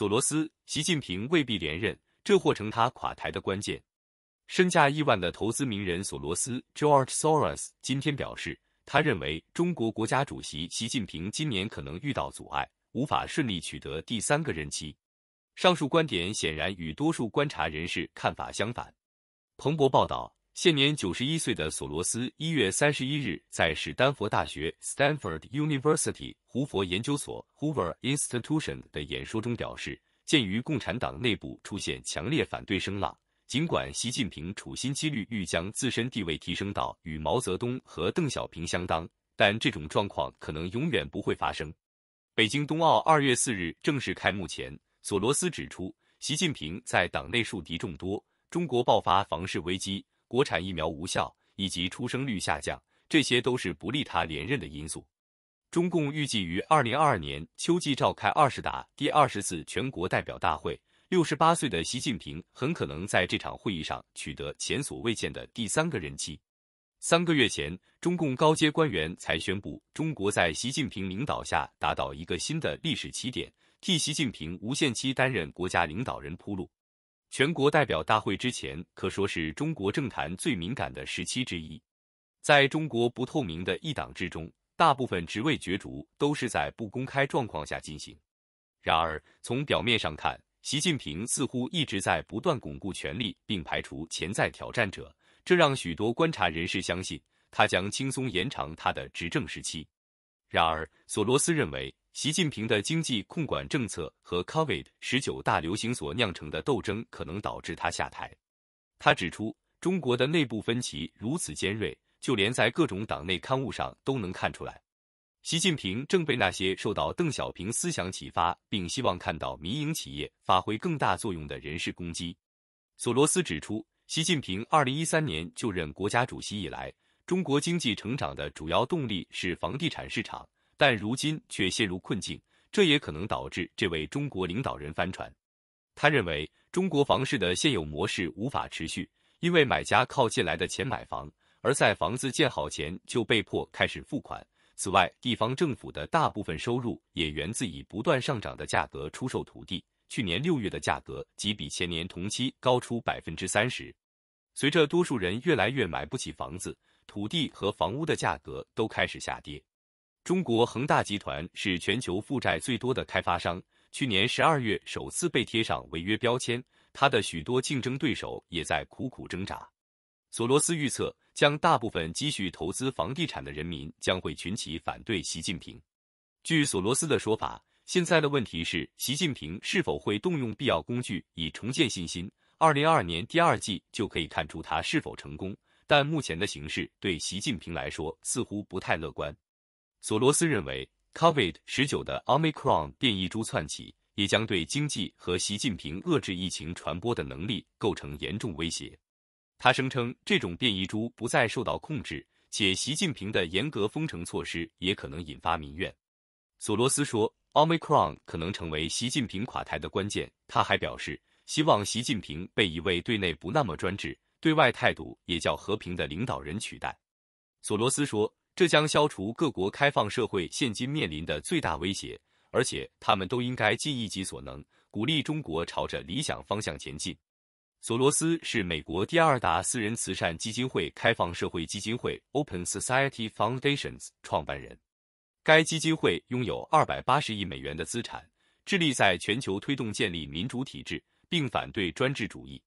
索罗斯：习近平未必连任，这或成他垮台的关键。身价亿万的投资名人索罗斯 （George Soros） 今天表示，他认为中国国家主席习近平今年可能遇到阻碍，无法顺利取得第三个任期。上述观点显然与多数观察人士看法相反。彭博报道。现年九十一岁的索罗斯一月三十一日在史丹佛大学 （Stanford University） 胡佛研究所 （Hoover Institution） 的演说中表示，鉴于共产党内部出现强烈反对声浪，尽管习近平处心积虑欲将自身地位提升到与毛泽东和邓小平相当，但这种状况可能永远不会发生。北京冬奥二月四日正式开幕前，索罗斯指出，习近平在党内树敌众多，中国爆发房市危机。国产疫苗无效以及出生率下降，这些都是不利他连任的因素。中共预计于二零二二年秋季召开二十大第二十次全国代表大会，六十八岁的习近平很可能在这场会议上取得前所未见的第三个任期。三个月前，中共高阶官员才宣布，中国在习近平领导下达到一个新的历史起点，替习近平无限期担任国家领导人铺路。全国代表大会之前，可说是中国政坛最敏感的时期之一。在中国不透明的一党制中，大部分职位角逐都是在不公开状况下进行。然而，从表面上看，习近平似乎一直在不断巩固权力，并排除潜在挑战者，这让许多观察人士相信他将轻松延长他的执政时期。然而，索罗斯认为。习近平的经济控管政策和 COVID 十九大流行所酿成的斗争可能导致他下台。他指出，中国的内部分歧如此尖锐，就连在各种党内刊物上都能看出来。习近平正被那些受到邓小平思想启发并希望看到民营企业发挥更大作用的人士攻击。索罗斯指出，习近平2013年就任国家主席以来，中国经济成长的主要动力是房地产市场。但如今却陷入困境，这也可能导致这位中国领导人翻船。他认为，中国房市的现有模式无法持续，因为买家靠借来的钱买房，而在房子建好前就被迫开始付款。此外，地方政府的大部分收入也源自以不断上涨的价格出售土地。去年六月的价格即比前年同期高出百分之三十。随着多数人越来越买不起房子，土地和房屋的价格都开始下跌。中国恒大集团是全球负债最多的开发商，去年十二月首次被贴上违约标签。它的许多竞争对手也在苦苦挣扎。索罗斯预测，将大部分积蓄投资房地产的人民将会群起反对习近平。据索罗斯的说法，现在的问题是，习近平是否会动用必要工具以重建信心？二零二二年第二季就可以看出他是否成功。但目前的形势对习近平来说似乎不太乐观。索罗斯认为，COVID-19 的 Omicron 变异株窜起，也将对经济和习近平遏制疫情传播的能力构成严重威胁。他声称，这种变异株不再受到控制，且习近平的严格封城措施也可能引发民怨。索罗斯说，Omicron 可能成为习近平垮台的关键。他还表示，希望习近平被一位对内不那么专制、对外态度也较和平的领导人取代。索罗斯说。这将消除各国开放社会现今面临的最大威胁，而且他们都应该尽一己所能，鼓励中国朝着理想方向前进。索罗斯是美国第二大私人慈善基金会开放社会基金会 （Open Society Foundations） 创办人，该基金会拥有二百八十亿美元的资产，致力在全球推动建立民主体制，并反对专制主义。